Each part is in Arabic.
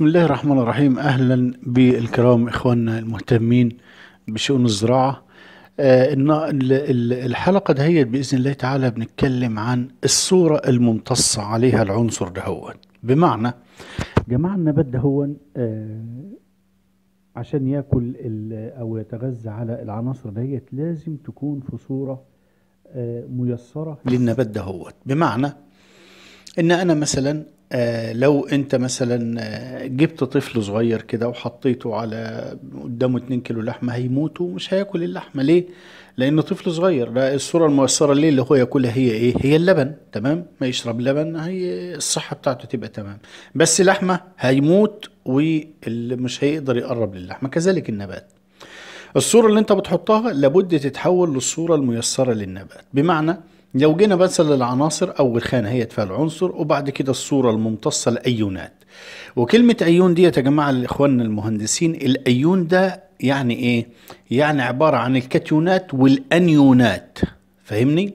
بسم الله الرحمن الرحيم اهلا بالكرام اخواننا المهتمين بشؤون الزراعه آه الحلقه دهيت باذن الله تعالى بنتكلم عن الصوره الممتصة عليها العنصر هو بمعنى جماعه النبات دهون هو آه، عشان ياكل او يتغذى على العناصر دهيت لازم تكون في صوره آه، ميسره للنبات دهوت بمعنى ان انا مثلا آه، لو انت مثلا آه، جبت طفل صغير كده وحطيته على قدامه 2 كيلو لحمه هيموت ومش هياكل اللحمه ليه؟ لان طفل صغير ده الصوره الميسره ليه اللي هو ياكلها هي ايه؟ هي اللبن تمام؟ ما يشرب لبن هي الصحه بتاعته تبقى تمام بس لحمه هيموت واللي مش هيقدر يقرب للحمه كذلك النبات. الصوره اللي انت بتحطها لابد تتحول للصوره الميسره للنبات بمعنى لو جينا بس للعناصر أول خانة هي العنصر وبعد كده الصورة الممتصة الأيونات وكلمة أيون دي يا جماعة الاخوان المهندسين الأيون ده يعني إيه؟ يعني عبارة عن الكاتيونات والأنيونات فاهمني؟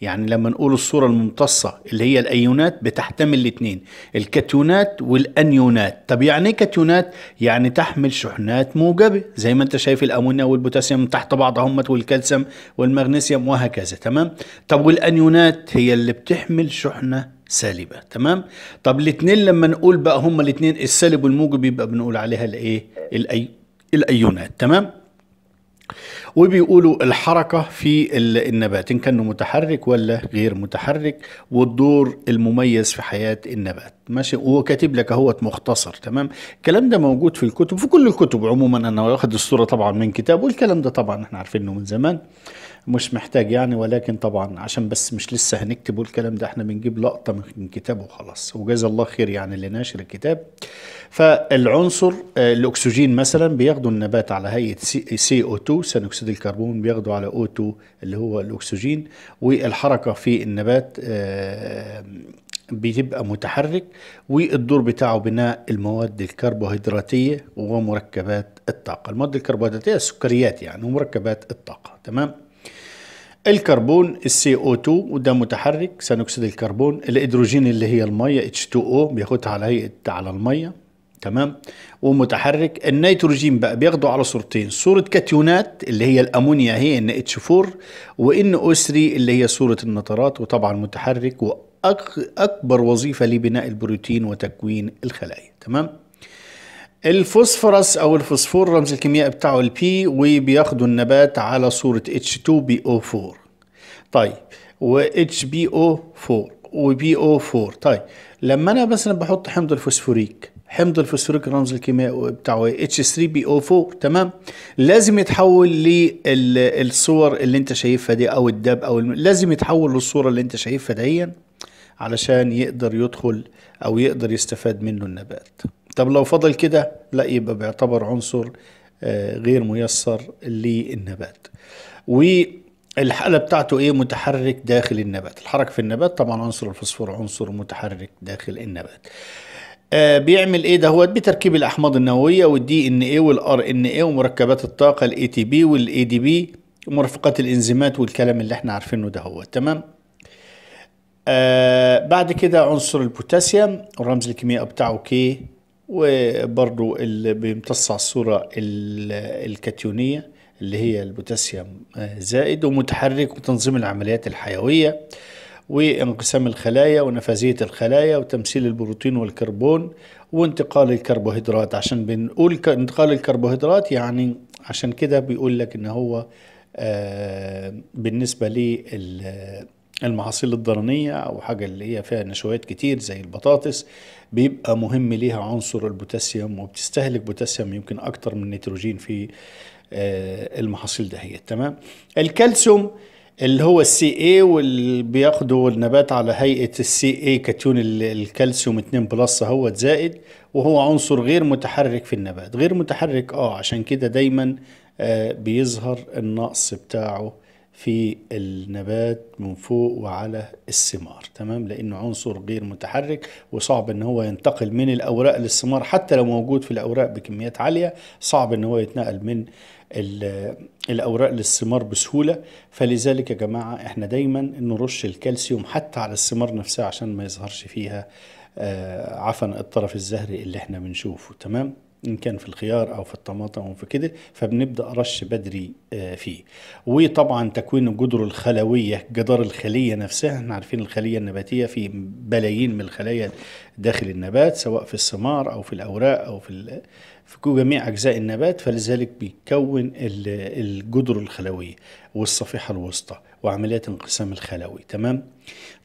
يعني لما نقول الصورة الممتصة اللي هي الأيونات بتحتمل الاثنين الكاتيونات والأنيونات طب يعني ايه يعني تحمل شحنات موجبة زي ما انت شايف الأمونيا والبوتاسيوم تحت بعض والكالسيوم والمغنيسيوم وهكذا تمام؟ طب والأنيونات هي اللي بتحمل شحنة سالبة تمام؟ طب الاثنين لما نقول بقى هما الاثنين السالب والموجب يبقى بنقول عليها الايه؟ الأي... الأيونات تمام؟ وبيقولوا الحركة في النبات إن كان متحرك ولا غير متحرك والدور المميز في حياة النبات ماشي هو كاتب لك اهوت مختصر تمام الكلام ده موجود في الكتب في كل الكتب عموما انا واخد الصوره طبعا من كتاب والكلام ده طبعا احنا عارفينه من زمان مش محتاج يعني ولكن طبعا عشان بس مش لسه هنكتب والكلام ده احنا بنجيب لقطه من كتابه وخلاص وجزا الله خير يعني اللي ناشر الكتاب فالعنصر آه، الاكسجين مثلا بياخدوا النبات على هيئه سي او 2 ثاني اكسيد الكربون بياخدوا على او 2 اللي هو الاكسجين والحركه في النبات آه، بتبقى متحرك والدور بتاعه بناء المواد الكربوهيدراتيه ومركبات الطاقه المواد الكربوهيدراتيه السكريات يعني ومركبات الطاقه تمام الكربون السي او 2 وده متحرك ثاني اكسيد الكربون الهيدروجين اللي هي الميه اتش 2 او بياخدها على هيئه على الميه تمام ومتحرك النيتروجين بقى بياخده على صورتين صورة كاتيونات اللي هي الأمونيا هي ان اتش 4 وان او 3 اللي هي صورة النترات وطبعا متحرك اكبر وظيفه لبناء البروتين وتكوين الخلايا تمام الفوسفورس او الفوسفور رمز الكيمياء بتاعه البي وبياخدوا النبات على صوره H2BO4 طيب و HBO4 وبي او 4 طيب لما انا مثلا بحط حمض الفوسفوريك حمض الفوسفوريك رمز الكيمياء بتاعه اتش 3 بي او 4 تمام لازم يتحول للصور اللي انت شايفها دي او الدب او الم... لازم يتحول للصوره اللي انت شايفها دهيا علشان يقدر يدخل او يقدر يستفاد منه النبات طب لو فضل كده لا يبقى بيعتبر عنصر آه، غير ميسر للنبات والحالة بتاعته ايه متحرك داخل النبات الحركة في النبات طبعا عنصر الفوسفور عنصر متحرك داخل النبات آه بيعمل ايه ده هو بتركيب الاحماض النوويه والدي ان ايه والار ان ايه ومركبات الطاقه الاي تي بي والاي دي بي ومرافقات الانزيمات والكلام اللي احنا عارفينه ده هو تمام آه بعد كده عنصر البوتاسيوم الرمز الكيميائي بتاعه كي وبرضو اللي بيمتص على الصورة الكاتيونية اللي هي البوتاسيوم آه، زائد ومتحرك وتنظيم العمليات الحيوية وانقسام الخلايا ونفاذية الخلايا وتمثيل البروتين والكربون وانتقال الكربوهيدرات عشان بنقول انتقال الكربوهيدرات يعني عشان كده بيقول لك ان هو آه، بالنسبة لل المحاصيل الضرنية أو حاجة اللي هي فيها نشويات كتير زي البطاطس بيبقى مهم ليها عنصر البوتاسيوم وبتستهلك بوتاسيوم يمكن أكتر من النيتروجين في آه، المحاصيل دهيت تمام الكالسيوم اللي هو السي اي واللي بياخده النبات على هيئه السي اي كاتيون الكالسيوم 2 بلس اهوت زائد وهو عنصر غير متحرك في النبات غير متحرك اه عشان كده دايما آه، بيظهر النقص بتاعه في النبات من فوق وعلى الثمار تمام لانه عنصر غير متحرك وصعب ان هو ينتقل من الاوراق للثمار حتى لو موجود في الاوراق بكميات عاليه صعب ان هو يتنقل من الاوراق للثمار بسهوله فلذلك يا جماعه احنا دايما نرش الكالسيوم حتى على الثمار نفسها عشان ما يظهرش فيها آه، عفن الطرف الزهري اللي احنا بنشوفه تمام ان كان في الخيار او في الطماطم او في كده فبنبدا رش بدري آه، فيه وطبعا تكوين الجدر الخلويه جدار الخليه نفسها احنا عارفين الخليه النباتيه في بلايين من الخلايا داخل النبات سواء في الثمار او في الاوراق او في في جميع اجزاء النبات فلذلك بيكون الجدر الخلويه والصفيحه الوسطى وعمليات انقسام الخلوي تمام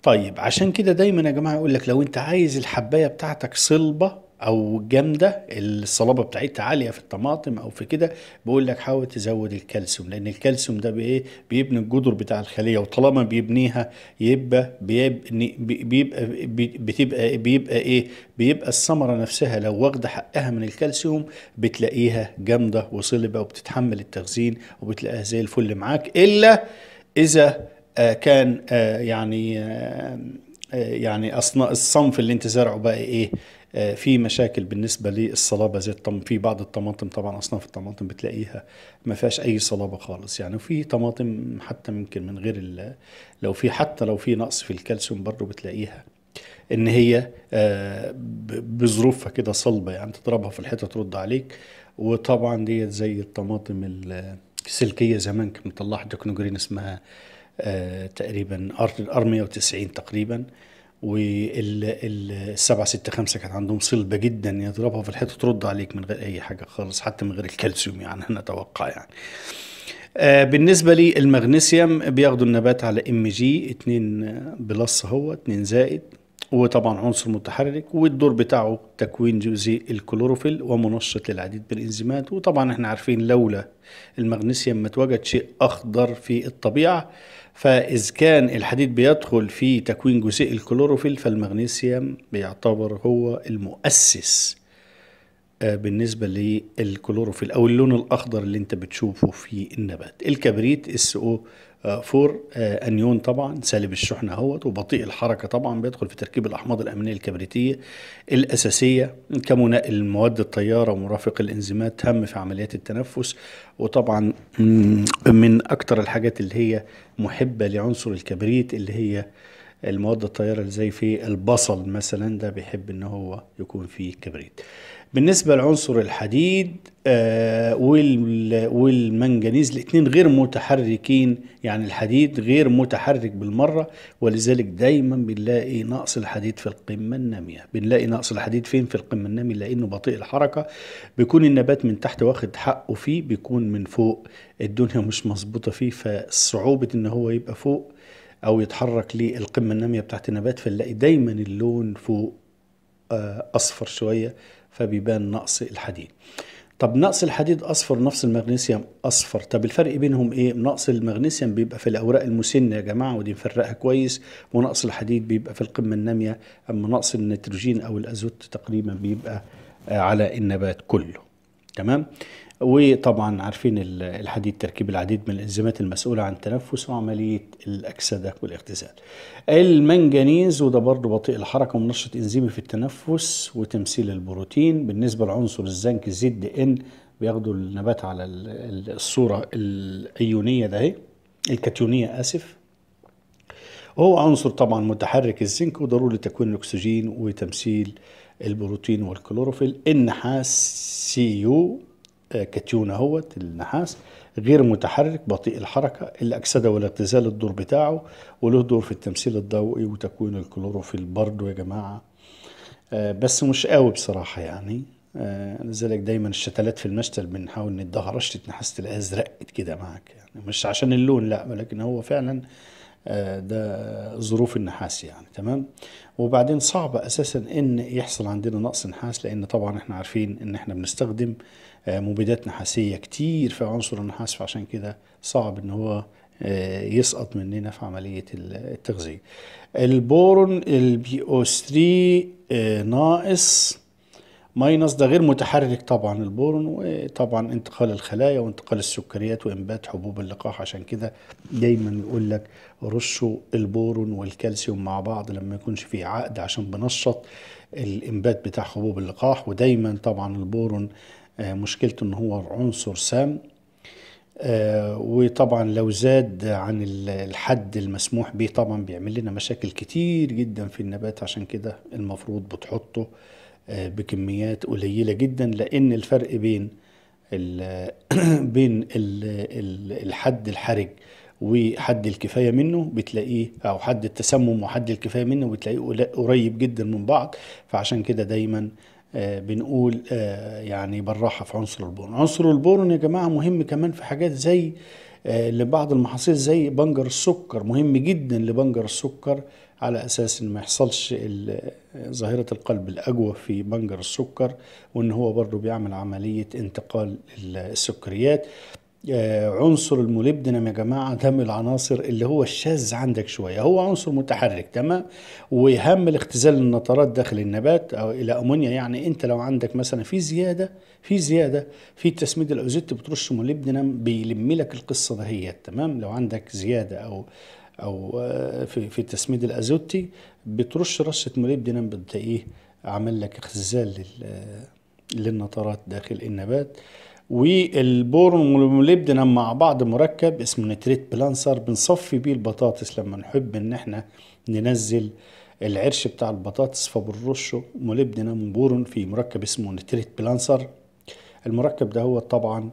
طيب عشان كده دايما يا جماعه يقول لك لو انت عايز الحبايه بتاعتك صلبه او جامده الصلابه بتاعتها عاليه في الطماطم او في كده بقول لك حاول تزود الكالسيوم لان الكالسيوم ده بايه بيبني الجدر بتاع الخليه وطالما بيبنيها يبقى بيبني بيبقى بتبقى إيه؟ بيبقى ايه بيبقى الثمره نفسها لو واخده حقها من الكالسيوم بتلاقيها جامده وصلبه وبتتحمل التخزين وبتلاقيها زي الفل معاك الا اذا آه، كان آه، يعني آه، يعني اصناء الصنف اللي انت زرعه بقى ايه آه، في مشاكل بالنسبه للصلابه زي الطم في بعض الطماطم طبعا اصناف الطماطم بتلاقيها ما فيهاش اي صلابه خالص يعني وفي طماطم حتى ممكن من غير لو في حتى لو في نقص في الكالسيوم برضه بتلاقيها ان هي آه، بظروفها كده صلبه يعني تضربها في الحيطه ترد عليك وطبعا ديت زي الطماطم السلكيه زمان كنت مطلعها جرين اسمها آه، تقريبا ار 190 تقريبا السبعه ستة خمسة كانت عندهم صلبة جدا يضربها في الحيطة ترد عليك من غير أي حاجة خالص حتى من غير الكالسيوم يعني أنا أتوقع يعني آه بالنسبة للمغنيسيوم بياخدوا النبات على ام جي 2 بلس هو 2 زائد وطبعا عنصر متحرك والدور بتاعه تكوين جزيء الكلوروفيل ومنشط للعديد من الانزيمات وطبعا احنا عارفين لولا المغنيسيوم ما اتوجد شيء اخضر في الطبيعه فإذا كان الحديد بيدخل في تكوين جزيء الكلوروفيل فالمغنيسيوم بيعتبر هو المؤسس آه، بالنسبة للكلوروفيل أو اللون الأخضر اللي أنت بتشوفه في النبات الكبريت السو فور آه، انيون طبعا سالب الشحنه اهوت وبطيء الحركه طبعا بيدخل في تركيب الاحماض الامينيه الكبريتيه الاساسيه كمنقل مواد الطياره ومرافق الانزيمات هام في عمليات التنفس وطبعا من اكتر الحاجات اللي هي محبه لعنصر الكبريت اللي هي المواد الطيارة زي في البصل مثلا ده بيحب ان هو يكون فيه كبريت بالنسبة لعنصر الحديد آه، والمنجنيز الاثنين غير متحركين يعني الحديد غير متحرك بالمرة ولذلك دايما بنلاقي نقص الحديد في القمة النامية بنلاقي نقص الحديد فين في القمة النامية لأنه بطيء الحركة بيكون النبات من تحت واخد حقه فيه بيكون من فوق الدنيا مش مظبوطة فيه فصعوبة ان هو يبقى فوق او يتحرك للقمه الناميه بتاعت النبات فنلاقي دايما اللون فوق آه، اصفر شويه فبيبان نقص الحديد طب نقص الحديد اصفر نقص المغنيسيوم اصفر طب الفرق بينهم ايه نقص المغنيسيوم بيبقى في الاوراق المسنه يا جماعه ودي نفرقها كويس ونقص الحديد بيبقى في القمه الناميه اما نقص النيتروجين او الازوت تقريبا بيبقى آه، على النبات كله تمام وطبعا عارفين الحديد تركيب العديد من الانزيمات المسؤوله عن التنفس وعمليه الاكسده والاختزال. المنجنيز وده برضه بطيء الحركه ومنشط انزيمي في التنفس وتمثيل البروتين، بالنسبه لعنصر الزنك زد دي ان بياخدوا النبات على الصوره الايونيه ده اهي الكاتيونيه اسف. وهو عنصر طبعا متحرك الزنك وضروري لتكوين الاكسجين وتمثيل البروتين والكلوروفيل النحاس سي يو آه، كاتيون اهوت النحاس غير متحرك بطيء الحركة الأكسدة والاغتزال الدور بتاعه وله دور في التمثيل الضوئي وتكوين الكلوروفيل برضه يا جماعة آه، بس مش قوي بصراحة يعني آه، لذلك دايما الشتلات في المشتل بنحاول نديها رشة نحاس تلاقيها زرقت كده معاك يعني مش عشان اللون لا ولكن هو فعلا ده ظروف النحاس يعني تمام وبعدين صعب اساسا ان يحصل عندنا نقص نحاس لان طبعا احنا عارفين ان احنا بنستخدم آه، مبيدات نحاسيه كتير في عنصر النحاس فعشان كده صعب ان هو آه، يسقط مننا في عملية التغذية البورون البي او 3 آه، ناقص ماينص ده غير متحرك طبعا البورون وطبعا انتقال الخلايا وانتقال السكريات وانبات حبوب اللقاح عشان كده دايما يقول لك رشوا البورون والكالسيوم مع بعض لما يكونش فيه عقد عشان بنشط الانبات بتاع حبوب اللقاح ودايما طبعا البورون آه، مشكلته ان هو عنصر سام آه، وطبعا لو زاد عن الحد المسموح به طبعا بيعمل لنا مشاكل كتير جدا في النبات عشان كده المفروض بتحطه آه، بكميات قليله جدا لان الفرق بين بين الحد الحرج وحد الكفايه منه بتلاقيه او حد التسمم وحد الكفايه منه بتلاقيه قريب جدا من بعض فعشان كده دايما آه، بنقول آه، يعني بالراحه في عنصر البورن عنصر البورن يا جماعه مهم كمان في حاجات زي آه، لبعض المحاصيل زي بنجر السكر مهم جدا لبنجر السكر على اساس ان ما يحصلش آه، ظاهره القلب الاجوف في بنجر السكر وان هو برضه بيعمل عمليه انتقال السكريات آه، عنصر المولبدينم يا جماعه ده من العناصر اللي هو الشاذ عندك شويه هو عنصر متحرك تمام ويهم الاختزال النطرات داخل النبات او الى امونيا يعني انت لو عندك مثلا في زياده في زياده في تسميد الاوزيت بترش مولبدينم بيلم لك القصه دهيت تمام لو عندك زياده او او آه، في في التسميد الازوتي بترش رشه مولبدينم بتلاقيه عمل لك اختزال آه، للنطرات داخل النبات والبوروليبدينم مع بعض مركب اسمه نتريت بلانسر بنصفي بيه البطاطس لما نحب ان احنا ننزل العرش بتاع البطاطس فبنرشه موليبدينم بور في مركب اسمه نتريت بلانسر المركب ده هو طبعا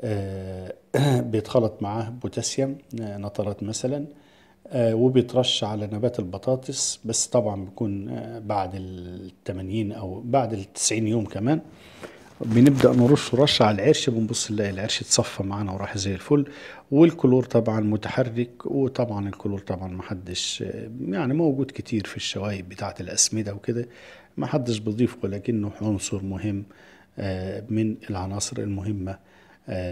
آه، بيتخلط معاه بوتاسيوم آه، نترات مثلا آه، وبيترش على نبات البطاطس بس طبعا بيكون بعد ال 80 او بعد ال 90 يوم كمان بنبدا نرش رش على العرش بنبص نلاقي العرش اتصفى معانا وراح زي الفل والكلور طبعا متحرك وطبعا الكلور طبعا ما حدش يعني موجود كتير في الشوايب بتاعه الاسمده وكده ما حدش بيضيفه لكنه عنصر مهم آه، من العناصر المهمه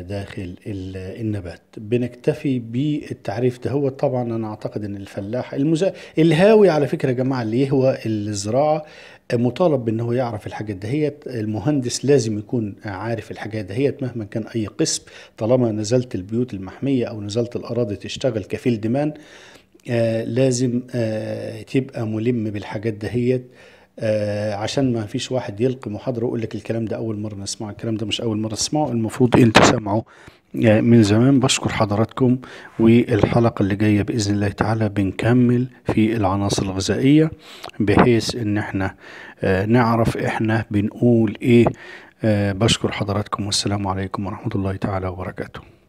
داخل النبات بنكتفي بالتعريف ده هو طبعا انا اعتقد ان الفلاح المزا... الهاوي على فكره يا جماعه اللي يهوى الزراعه مطالب بان هو يعرف الحاجات دهيت المهندس لازم يكون عارف الحاجات دهيت مهما كان اي قسم طالما نزلت البيوت المحميه او نزلت الاراضي تشتغل كفيل دمان آه لازم آه تبقى ملم بالحاجات دهيت آه آه، عشان ما فيش واحد يلقي محاضره ويقول لك الكلام ده اول مره نسمعه الكلام ده مش اول مره تسمعه المفروض انت سامعه آه، من زمان بشكر حضراتكم والحلقه اللي جايه باذن الله تعالى بنكمل في العناصر الغذائيه بحيث ان احنا آه، نعرف احنا بنقول ايه بشكر حضراتكم والسلام عليكم ورحمه الله تعالى وبركاته